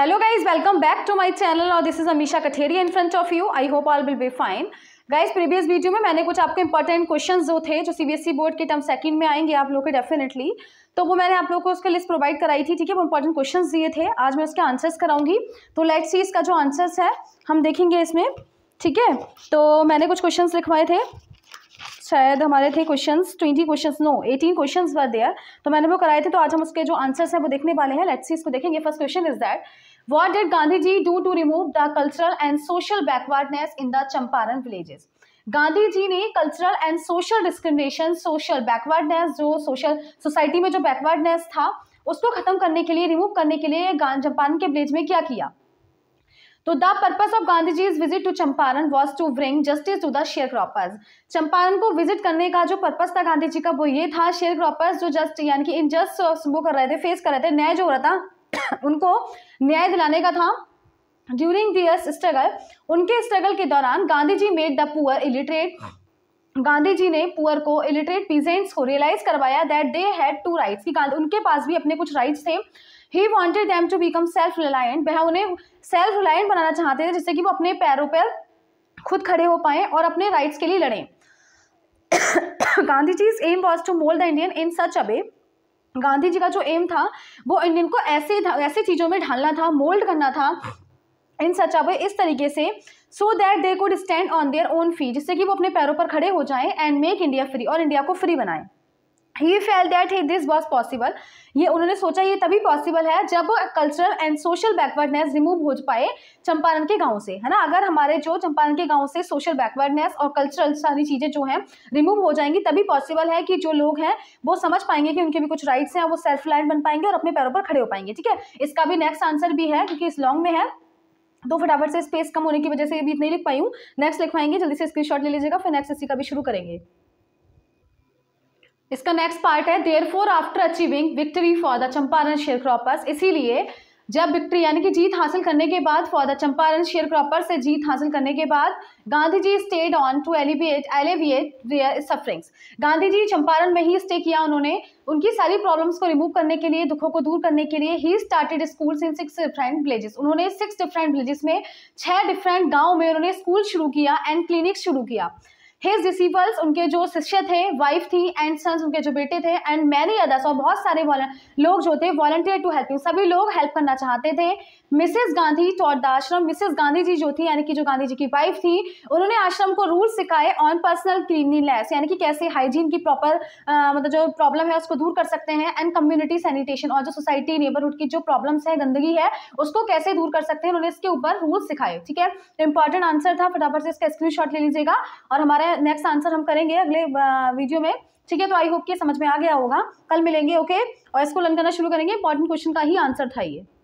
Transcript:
hello guys welcome back to my channel और this is Amisha Katheria in front of you I hope all will be fine guys previous video में मैंने कुछ आपके important questions जो थे जो सीबीएसई बोर्ड e के टर्म सेकंड में आएंगे आप लोग के डेफिनेटली तो वो मैंने आप लोग को उसका लिस्ट प्रोवाइड कराई थी ठीक है वो इंपॉर्टेंट क्वेश्चन दिए थे आज मैं उसके आंसर्स कराऊंगी तो लेट सी इसका जो आंसर्स है हम देखेंगे इसमें ठीक है तो मैंने कुछ क्वेश्चन लिखवाए थे शायद हमारे थे questions twenty questions no eighteen questions were there तो मैंने वो कराए थे तो आज हम उसके जो आंसर्स हैं वो देखने वाले हैं लेट्स सी इसको देखेंगे first question is that what did Gandhi ji do to remove the cultural and social backwardness in the Champaran villages Gandhi ji ने cultural and social discrimination social backwardness जो सोशल सोसाइटी में जो बैकवर्डनेस था उसको खत्म करने के लिए रिमूव करने के लिए चंपारण के विलेज में क्या किया तो the purpose of Gandhi Gandhi visit to Champaran was to bring justice to the sharecroppers Champaran को विजिट करने का जो पर्पज था गांधी जी का वो ये था शेयर क्रॉपर्स जो जस्ट यानी कि इनजस्ट वो कर रहे थे फेस कर रहे थे न्याय जो हो रहा था उनको न्याय दिलाने का था ड्यूरिंग दियर्स स्ट्रगल उनके स्ट्रगल के दौरान Gandhi ji made the poor illiterate Gandhi ji ने पुअर को इलिटरेट पीजेंट्स को रियलाइज करवाया that they had to rights कि उनके पास भी अपने कुछ राइट्स थे he wanted them to become self reliant वह उन्हें सेल्फ रिलायंट बनाना चाहते थे जिससे कि वो अपने पैरों पर खुद खड़े हो पाएँ और अपने राइट्स के लिए लड़ें Gandhi ji aim was to mould the Indian in such a way Gandhi जी का जो एम था वो इंडियन को ऐसे ऐसे चीज़ों में ढालना था मोल्ड करना था इन सच अबे इस तरीके से so that they could stand on their own feet जिससे कि वो अपने पैरों पर खड़े हो जाएं एंड मेक इंडिया फ्री और इंडिया को फ्री बनाएं he felt that he this was possible ये उन्होंने सोचा ये तभी पॉसिबल है जब cultural and social backwardness remove हो पाए चंपारण के गांव से है ना अगर हमारे जो चंपारण के गांव से सोशल बैकवर्डनेस और कल्चरल सारी चीज़ें जो हैं रिमूव हो जाएंगी तभी पॉसिबल है कि जो लोग हैं वो समझ पाएंगे कि उनके भी कुछ राइट्स हैं वो सेल्फ लाइन बन पाएंगे और अपने पैरों पर खड़े हो पाएंगे ठीक है इसका भी नेक्स्ट आंसर भी है क्योंकि इस लॉन्ग में है तो फटाफट से स्पेस कम होने की वजह से ये भी नहीं लिख पाई हूँ नेक्स्ट लिखवाएंगे जल्दी से स्क्रीन ले लीजिएगा फिर नेक्स्ट इसी का भी शुरू करेंगे इसका नेक्स्ट पार्ट है therefore after achieving victory for the Champaran sharecroppers इसीलिए जब विक्ट्री यानी कि जीत हासिल करने के बाद for the Champaran sharecroppers से जीत हासिल करने के बाद Gandhi ji stayed on to alleviate alleviate their sufferings Gandhi ji Champaran में ही स्टे किया उन्होंने उनकी सारी प्रॉब्लम्स को रिमूव करने के लिए दुखों को दूर करने के लिए he started schools in six different villages उन्होंने सिक्स डिफरेंट विलेजेस में छह डिफरेंट गाँव में उन्होंने स्कूल शुरू किया एंड क्लिनिक शुरू किया हिज डिसीपल्स उनके जो शिष्य थे वाइफ थी एंड सन्स उनके जो बेटे थे एंड मैनी अदर्स और बहुत सारे लोग जो थे वॉलंटियर टू हेल्प यू सभी लोग हेल्प करना चाहते थे Mrs Gandhi taught the ashram Mrs Gandhi ji जो थी यानी कि जो गांधी जी की वाइफ थी उन्होंने आश्रम को रूल सिखाए ऑन पर्सनल क्लीनलीनेस यानी कि कैसे हाइजीन की प्रॉपर मतलब जो प्रॉब्लम है उसको दूर कर सकते हैं एंड कम्युनिटी सैनिटेशन और जो सोसाइटी नेबरहुड की जो प्रॉब्लम्स है गंदगी है उसको कैसे दूर कर सकते हैं उन्होंने इसके ऊपर रूल सिखाए ठीक है इंपॉर्टेंट तो आंसर था फटाफट से इसका स्क्रीन ले लीजिएगा और हमारे नेक्स्ट आंसर हम करेंगे अगले वीडियो में ठीक है तो आई होप कि समझ में आ गया होगा कल मिलेंगे ओके और इसको लर्न करना शुरू करेंगे इंपॉर्टेंट क्वेश्चन का ही आंसर था ये